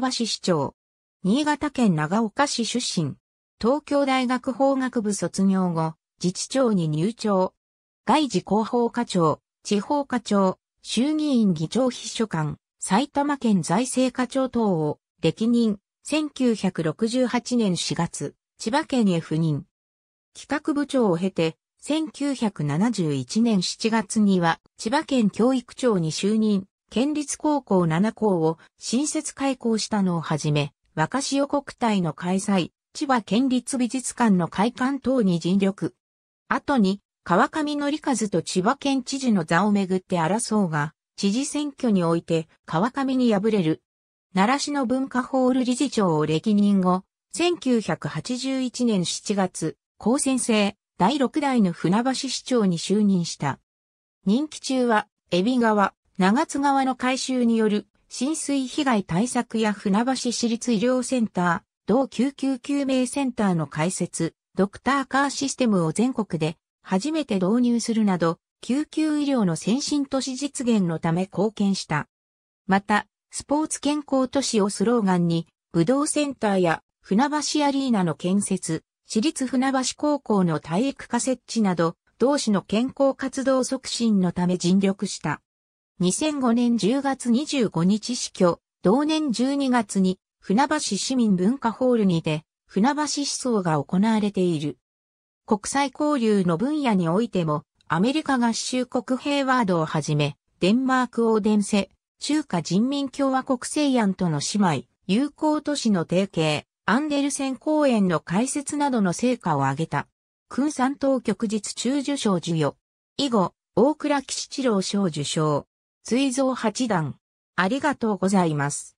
板橋市長。新潟県長岡市出身。東京大学法学部卒業後、自治庁に入庁。外事広報課長、地方課長、衆議院議長秘書官、埼玉県財政課長等を歴任、1968年4月、千葉県へ赴任。企画部長を経て、1971年7月には千葉県教育長に就任。県立高校7校を新設開校したのをはじめ、若潮国体の開催、千葉県立美術館の開館等に尽力。後に、川上則和と千葉県知事の座をめぐって争うが、知事選挙において川上に敗れる。奈良市の文化ホール理事長を歴任後、1981年7月、高専生、第6代の船橋市長に就任した。任期中は、海老川、長津川の改修による浸水被害対策や船橋市立医療センター、同救急救命センターの開設、ドクターカーシステムを全国で初めて導入するなど、救急医療の先進都市実現のため貢献した。また、スポーツ健康都市をスローガンに、武道センターや船橋アリーナの建設、私立船橋高校の体育科設置など、同市の健康活動促進のため尽力した。2005年10月25日死去、同年12月に船橋市民文化ホールにて船橋思想が行われている。国際交流の分野においてもアメリカ合衆国平ワードをはじめ、デンマーク王伝世、中華人民共和国西安との姉妹、友好都市の提携、アンデルセン公園の開設などの成果を挙げた。君山当局日中受賞授与。以後、大倉吉一郎賞受賞。随蔵八段。ありがとうございます。